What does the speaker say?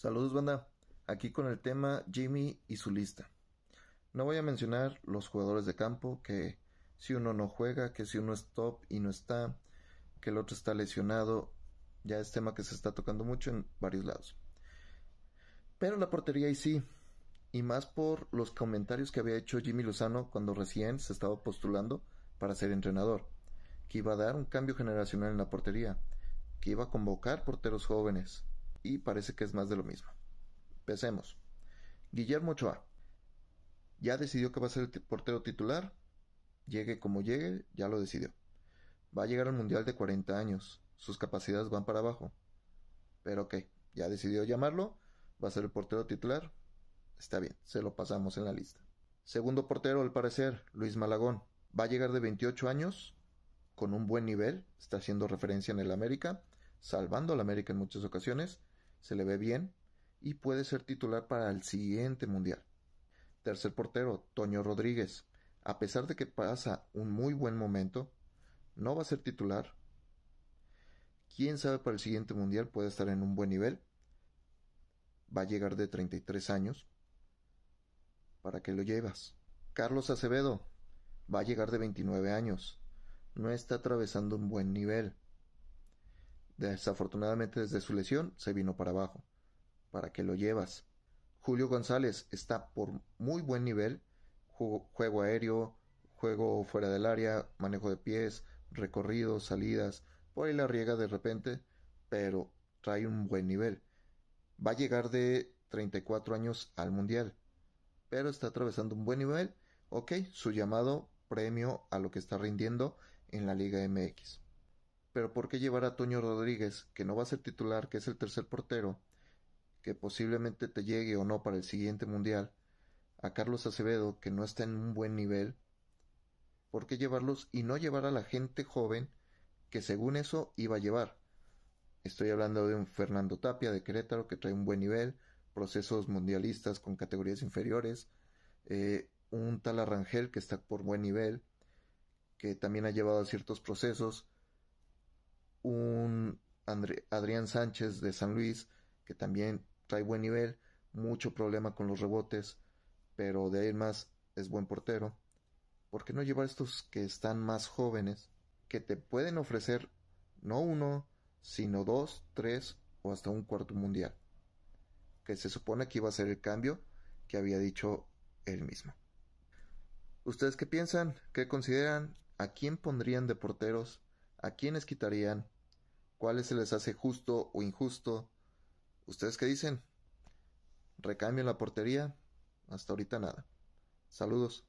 Saludos banda, aquí con el tema Jimmy y su lista. No voy a mencionar los jugadores de campo, que si uno no juega, que si uno es top y no está, que el otro está lesionado, ya es tema que se está tocando mucho en varios lados. Pero la portería y sí, y más por los comentarios que había hecho Jimmy Lozano cuando recién se estaba postulando para ser entrenador, que iba a dar un cambio generacional en la portería, que iba a convocar porteros jóvenes, y parece que es más de lo mismo. Empecemos. Guillermo Ochoa. Ya decidió que va a ser el portero titular. Llegue como llegue, ya lo decidió. Va a llegar al Mundial de 40 años. Sus capacidades van para abajo. Pero ok, ya decidió llamarlo. Va a ser el portero titular. Está bien, se lo pasamos en la lista. Segundo portero, al parecer, Luis Malagón. Va a llegar de 28 años, con un buen nivel, está haciendo referencia en el América salvando al América en muchas ocasiones, se le ve bien y puede ser titular para el siguiente Mundial. Tercer portero, Toño Rodríguez. A pesar de que pasa un muy buen momento, no va a ser titular. Quién sabe para el siguiente mundial puede estar en un buen nivel. Va a llegar de 33 años. ¿Para qué lo llevas? Carlos Acevedo va a llegar de 29 años. No está atravesando un buen nivel. Desafortunadamente desde su lesión se vino para abajo. ¿Para qué lo llevas? Julio González está por muy buen nivel. Juego, aéreo, juego fuera del área, manejo de pies, recorridos, salidas. Por ahí la riega de repente, pero trae un buen nivel. Va a llegar de 34 años al Mundial. Pero está atravesando un buen nivel. Ok, su llamado premio a lo que está rindiendo en la Liga MX pero ¿por qué llevar a Toño Rodríguez, que no va a ser titular, que es el tercer portero, que posiblemente te llegue o no para el siguiente mundial, a Carlos Acevedo, que no está en un buen nivel? ¿Por qué llevarlos y no llevar a la gente joven que según eso iba a llevar? Estoy hablando de un Fernando Tapia de Querétaro que trae un buen nivel, procesos mundialistas con categorías inferiores, eh, un tal Arrangel que está por buen nivel, que también ha llevado a ciertos procesos, Adrián Sánchez de San Luis, que también trae buen nivel, mucho problema con los rebotes, pero de ahí más es buen portero. ¿Por qué no llevar estos que están más jóvenes, que te pueden ofrecer no uno, sino dos, tres o hasta un cuarto mundial? Que se supone que iba a ser el cambio que había dicho él mismo. ¿Ustedes qué piensan? ¿Qué consideran? ¿A quién pondrían de porteros? ¿A quiénes quitarían? cuáles se les hace justo o injusto. ¿Ustedes qué dicen? ¿Recambio en la portería? Hasta ahorita nada. Saludos.